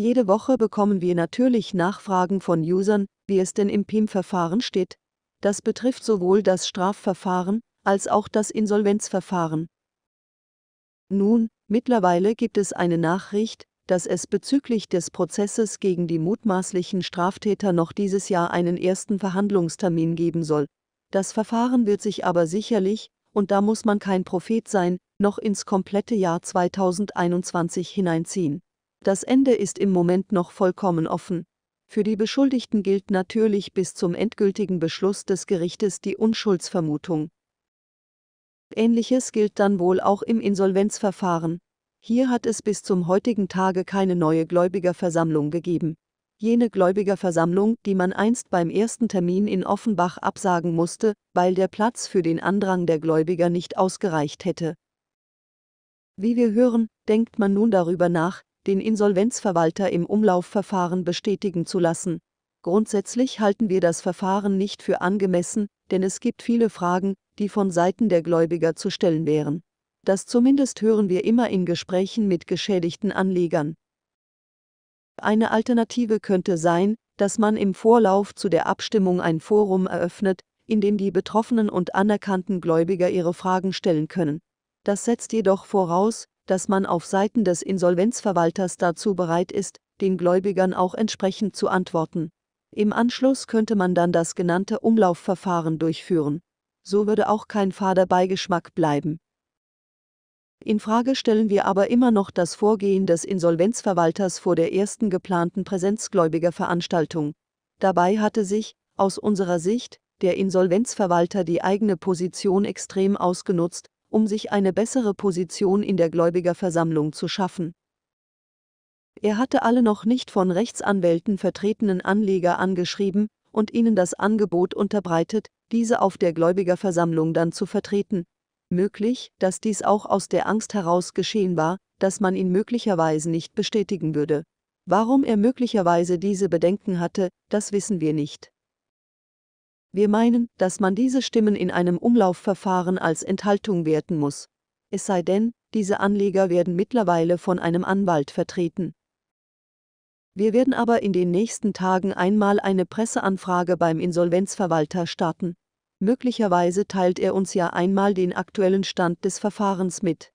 Jede Woche bekommen wir natürlich Nachfragen von Usern, wie es denn im PIM-Verfahren steht. Das betrifft sowohl das Strafverfahren als auch das Insolvenzverfahren. Nun, mittlerweile gibt es eine Nachricht, dass es bezüglich des Prozesses gegen die mutmaßlichen Straftäter noch dieses Jahr einen ersten Verhandlungstermin geben soll. Das Verfahren wird sich aber sicherlich, und da muss man kein Prophet sein, noch ins komplette Jahr 2021 hineinziehen. Das Ende ist im Moment noch vollkommen offen. Für die Beschuldigten gilt natürlich bis zum endgültigen Beschluss des Gerichtes die Unschuldsvermutung. Ähnliches gilt dann wohl auch im Insolvenzverfahren. Hier hat es bis zum heutigen Tage keine neue Gläubigerversammlung gegeben. Jene Gläubigerversammlung, die man einst beim ersten Termin in Offenbach absagen musste, weil der Platz für den Andrang der Gläubiger nicht ausgereicht hätte. Wie wir hören, denkt man nun darüber nach, den Insolvenzverwalter im Umlaufverfahren bestätigen zu lassen. Grundsätzlich halten wir das Verfahren nicht für angemessen, denn es gibt viele Fragen, die von Seiten der Gläubiger zu stellen wären. Das zumindest hören wir immer in Gesprächen mit geschädigten Anlegern. Eine Alternative könnte sein, dass man im Vorlauf zu der Abstimmung ein Forum eröffnet, in dem die betroffenen und anerkannten Gläubiger ihre Fragen stellen können. Das setzt jedoch voraus, dass man auf Seiten des Insolvenzverwalters dazu bereit ist, den Gläubigern auch entsprechend zu antworten. Im Anschluss könnte man dann das genannte Umlaufverfahren durchführen. So würde auch kein fader Beigeschmack bleiben. In Frage stellen wir aber immer noch das Vorgehen des Insolvenzverwalters vor der ersten geplanten Präsenzgläubigerveranstaltung. Dabei hatte sich, aus unserer Sicht, der Insolvenzverwalter die eigene Position extrem ausgenutzt, um sich eine bessere Position in der Gläubigerversammlung zu schaffen. Er hatte alle noch nicht von Rechtsanwälten vertretenen Anleger angeschrieben und ihnen das Angebot unterbreitet, diese auf der Gläubigerversammlung dann zu vertreten. Möglich, dass dies auch aus der Angst heraus geschehen war, dass man ihn möglicherweise nicht bestätigen würde. Warum er möglicherweise diese Bedenken hatte, das wissen wir nicht. Wir meinen, dass man diese Stimmen in einem Umlaufverfahren als Enthaltung werten muss. Es sei denn, diese Anleger werden mittlerweile von einem Anwalt vertreten. Wir werden aber in den nächsten Tagen einmal eine Presseanfrage beim Insolvenzverwalter starten. Möglicherweise teilt er uns ja einmal den aktuellen Stand des Verfahrens mit.